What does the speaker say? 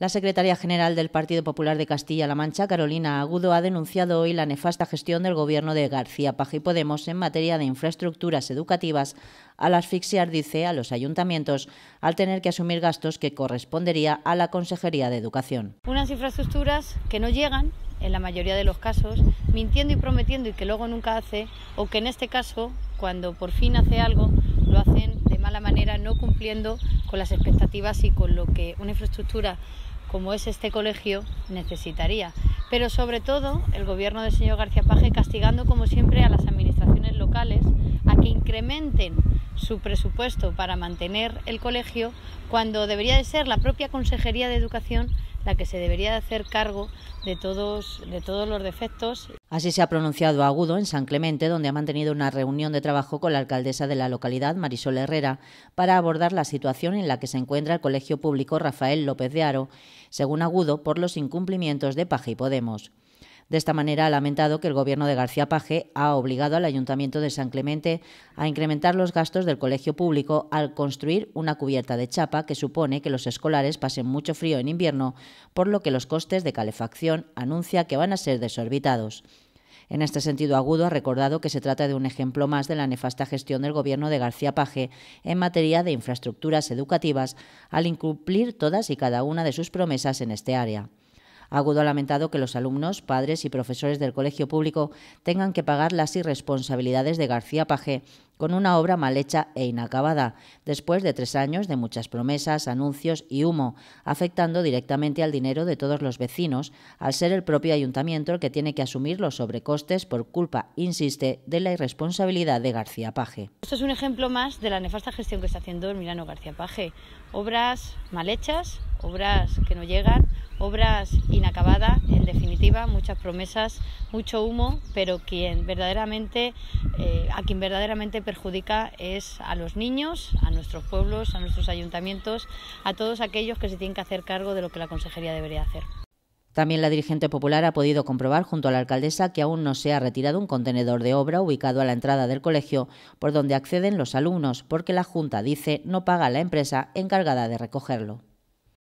La secretaria general del Partido Popular de Castilla-La Mancha, Carolina Agudo, ha denunciado hoy la nefasta gestión del gobierno de García Paje Podemos en materia de infraestructuras educativas, al asfixiar, dice, a los ayuntamientos, al tener que asumir gastos que correspondería a la Consejería de Educación. Unas infraestructuras que no llegan, en la mayoría de los casos, mintiendo y prometiendo y que luego nunca hace, o que en este caso, cuando por fin hace algo, lo hacen mala manera, no cumpliendo con las expectativas y con lo que una infraestructura como es este colegio necesitaría. Pero sobre todo el gobierno del señor García Paje castigando como siempre a las administraciones locales a que incrementen su presupuesto para mantener el colegio cuando debería de ser la propia Consejería de Educación la que se debería de hacer cargo de todos, de todos los defectos. Así se ha pronunciado Agudo en San Clemente, donde ha mantenido una reunión de trabajo con la alcaldesa de la localidad, Marisol Herrera, para abordar la situación en la que se encuentra el Colegio Público Rafael López de Aro, según Agudo, por los incumplimientos de Paje y Podemos. De esta manera ha lamentado que el gobierno de García Paje ha obligado al Ayuntamiento de San Clemente a incrementar los gastos del colegio público al construir una cubierta de chapa que supone que los escolares pasen mucho frío en invierno, por lo que los costes de calefacción anuncia que van a ser desorbitados. En este sentido agudo ha recordado que se trata de un ejemplo más de la nefasta gestión del gobierno de García Paje en materia de infraestructuras educativas al incumplir todas y cada una de sus promesas en este área. Agudo ha lamentado que los alumnos, padres y profesores del colegio público tengan que pagar las irresponsabilidades de García Paje, con una obra mal hecha e inacabada, después de tres años de muchas promesas, anuncios y humo, afectando directamente al dinero de todos los vecinos, al ser el propio ayuntamiento el que tiene que asumir los sobrecostes por culpa, insiste, de la irresponsabilidad de García Paje. Esto es un ejemplo más de la nefasta gestión que está haciendo el Milano García Paje. Obras mal hechas, obras que no llegan, obras inacabadas, en definitiva, muchas promesas, mucho humo, pero quien verdaderamente, eh, a quien verdaderamente perjudica es a los niños, a nuestros pueblos, a nuestros ayuntamientos, a todos aquellos que se tienen que hacer cargo de lo que la Consejería debería hacer. También la dirigente popular ha podido comprobar junto a la alcaldesa que aún no se ha retirado un contenedor de obra ubicado a la entrada del colegio por donde acceden los alumnos, porque la Junta dice no paga la empresa encargada de recogerlo.